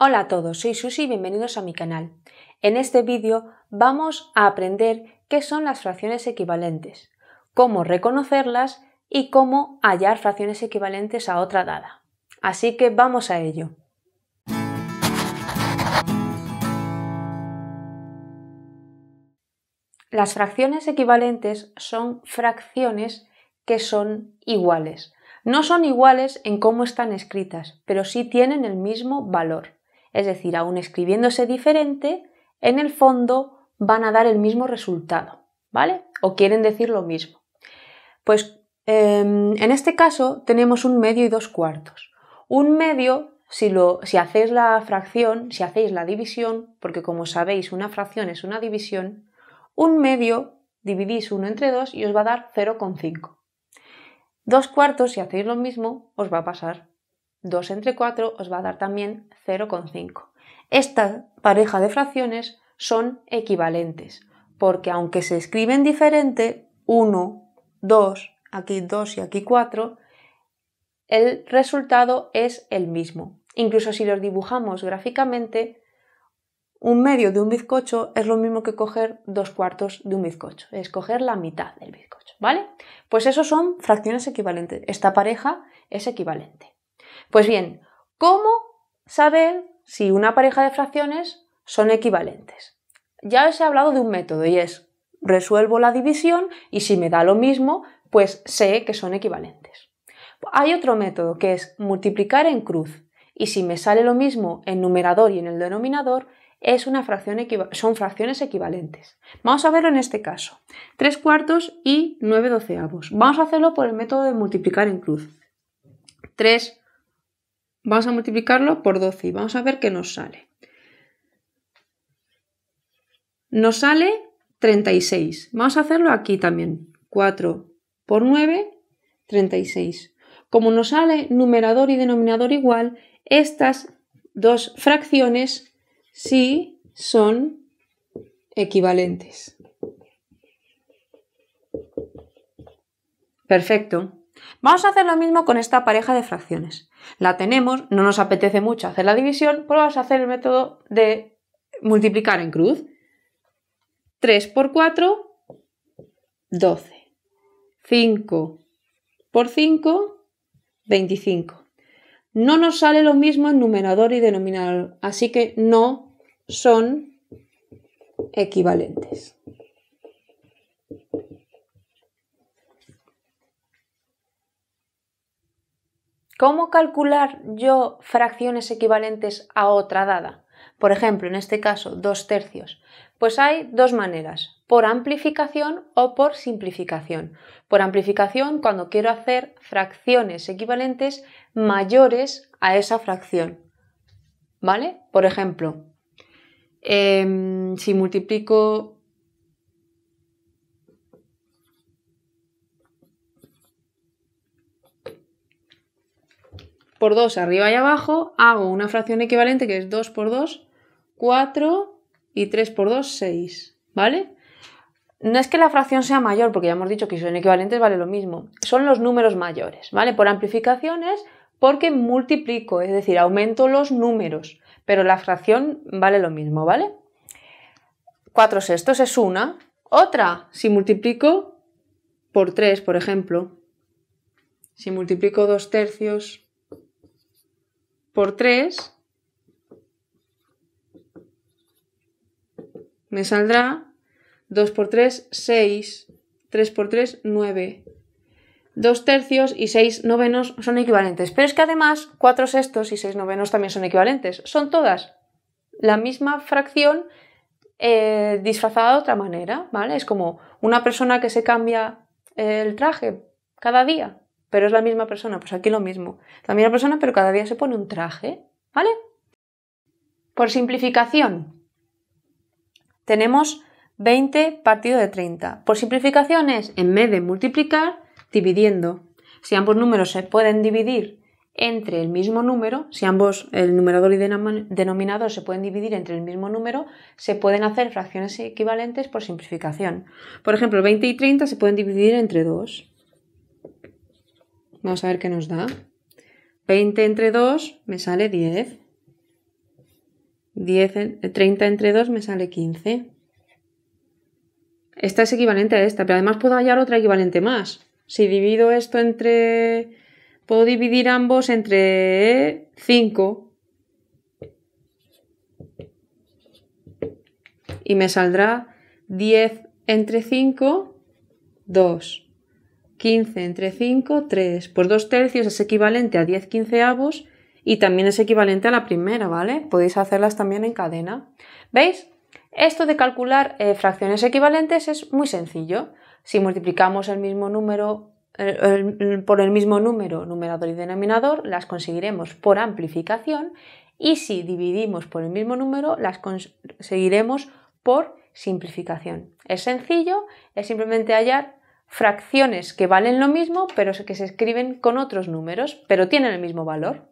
Hola a todos, soy Susi y bienvenidos a mi canal. En este vídeo vamos a aprender qué son las fracciones equivalentes, cómo reconocerlas y cómo hallar fracciones equivalentes a otra dada. Así que vamos a ello. Las fracciones equivalentes son fracciones que son iguales. No son iguales en cómo están escritas, pero sí tienen el mismo valor es decir, aún escribiéndose diferente, en el fondo van a dar el mismo resultado, ¿vale? O quieren decir lo mismo. Pues em, en este caso tenemos un medio y dos cuartos. Un medio, si, lo, si hacéis la fracción, si hacéis la división, porque como sabéis una fracción es una división, un medio dividís uno entre dos y os va a dar 0,5. Dos cuartos, si hacéis lo mismo, os va a pasar 2 entre 4 os va a dar también 0,5. Esta pareja de fracciones son equivalentes, porque aunque se escriben diferente, 1, 2, aquí 2 y aquí 4, el resultado es el mismo. Incluso si los dibujamos gráficamente, un medio de un bizcocho es lo mismo que coger dos cuartos de un bizcocho, es coger la mitad del bizcocho, ¿vale? Pues eso son fracciones equivalentes. Esta pareja es equivalente. Pues bien, ¿cómo saber si una pareja de fracciones son equivalentes? Ya os he hablado de un método y es resuelvo la división y si me da lo mismo, pues sé que son equivalentes. Hay otro método que es multiplicar en cruz y si me sale lo mismo en numerador y en el denominador, es una fracción son fracciones equivalentes. Vamos a verlo en este caso. 3 cuartos y 9 doceavos. Vamos a hacerlo por el método de multiplicar en cruz. 3 Vamos a multiplicarlo por 12 y vamos a ver qué nos sale. Nos sale 36. Vamos a hacerlo aquí también. 4 por 9, 36. Como nos sale numerador y denominador igual, estas dos fracciones sí son equivalentes. Perfecto. Vamos a hacer lo mismo con esta pareja de fracciones. La tenemos, no nos apetece mucho hacer la división, pero vamos a hacer el método de multiplicar en cruz. 3 por 4, 12. 5 por 5, 25. No nos sale lo mismo en numerador y denominador, así que no son equivalentes. ¿Cómo calcular yo fracciones equivalentes a otra dada? Por ejemplo, en este caso, dos tercios. Pues hay dos maneras, por amplificación o por simplificación. Por amplificación, cuando quiero hacer fracciones equivalentes mayores a esa fracción. ¿Vale? Por ejemplo, em, si multiplico por 2 arriba y abajo, hago una fracción equivalente que es 2 por 2, 4 y 3 por 2, 6, ¿vale? No es que la fracción sea mayor, porque ya hemos dicho que si son equivalentes vale lo mismo, son los números mayores, ¿vale? Por amplificaciones, porque multiplico, es decir, aumento los números, pero la fracción vale lo mismo, ¿vale? 4 sextos es una, otra, si multiplico por 3, por ejemplo, si multiplico 2 tercios por 3 me saldrá 2 por 3, 6, 3 por 3, 9. 2 tercios y 6 novenos son equivalentes, pero es que además 4 sextos y 6 novenos también son equivalentes. Son todas la misma fracción eh, disfrazada de otra manera, ¿vale? Es como una persona que se cambia el traje cada día, pero es la misma persona, pues aquí lo mismo. La misma persona, pero cada día se pone un traje, ¿vale? Por simplificación, tenemos 20 partido de 30. Por simplificación es, en vez de multiplicar, dividiendo. Si ambos números se pueden dividir entre el mismo número, si ambos, el numerador y denominador, se pueden dividir entre el mismo número, se pueden hacer fracciones equivalentes por simplificación. Por ejemplo, 20 y 30 se pueden dividir entre 2. Vamos a ver qué nos da. 20 entre 2 me sale 10. 10 30 entre 2 me sale 15. Esta es equivalente a esta, pero además puedo hallar otra equivalente más. Si divido esto entre... Puedo dividir ambos entre 5. Y me saldrá 10 entre 5, 2. 15 entre 5, 3. Pues 2 tercios es equivalente a 10 quinceavos y también es equivalente a la primera, ¿vale? Podéis hacerlas también en cadena. ¿Veis? Esto de calcular eh, fracciones equivalentes es muy sencillo. Si multiplicamos el mismo número por el mismo número, numerador y denominador, las conseguiremos por amplificación y si dividimos por el mismo número, las conseguiremos por simplificación. Es sencillo, es simplemente hallar fracciones que valen lo mismo, pero que se escriben con otros números, pero tienen el mismo valor.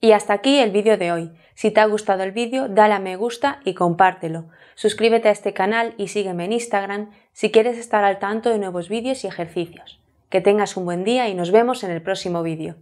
Y hasta aquí el vídeo de hoy. Si te ha gustado el vídeo, dale a me gusta y compártelo. Suscríbete a este canal y sígueme en Instagram si quieres estar al tanto de nuevos vídeos y ejercicios. Que tengas un buen día y nos vemos en el próximo vídeo.